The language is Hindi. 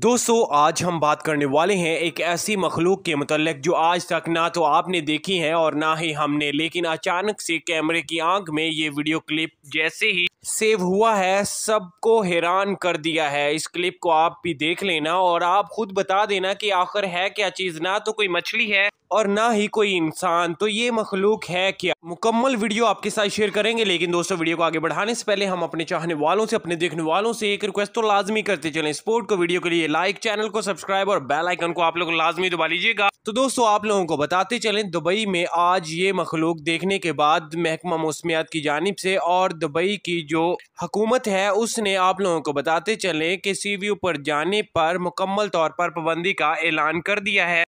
दोस्तों आज हम बात करने वाले हैं एक ऐसी मखलूक के मतलब जो आज तक ना तो आपने देखी है और ना ही हमने लेकिन अचानक से कैमरे की आंख में ये वीडियो क्लिप जैसे ही सेव हुआ है सबको हैरान कर दिया है इस क्लिप को आप भी देख लेना और आप खुद बता देना कि आखिर है क्या चीज़ ना तो कोई मछली है और ना ही कोई इंसान तो ये मखलूक है क्या मुकम्मल वीडियो आपके साथ शेयर करेंगे लेकिन दोस्तों वीडियो को आगे बढ़ाने से पहले हम अपने चाहने वालों से अपने देखने वालों से एक रिक्वेस्ट तो लाजमी करते चले स्पोर्ट को वीडियो के लिए लाइक चैनल को सब्सक्राइब और बेल आइकन को आप लोग लाजमी दबा लीजिएगा तो दोस्तों आप लोगों को बताते चले दुबई में आज ये मखलूक देखने के बाद महकमा मौसमियात की जानब से और दुबई की जो हकूमत है उसने आप लोगों को बताते चले कि सी व्यू पर जाने पर मुकम्मल तौर पर पाबंदी का ऐलान कर दिया है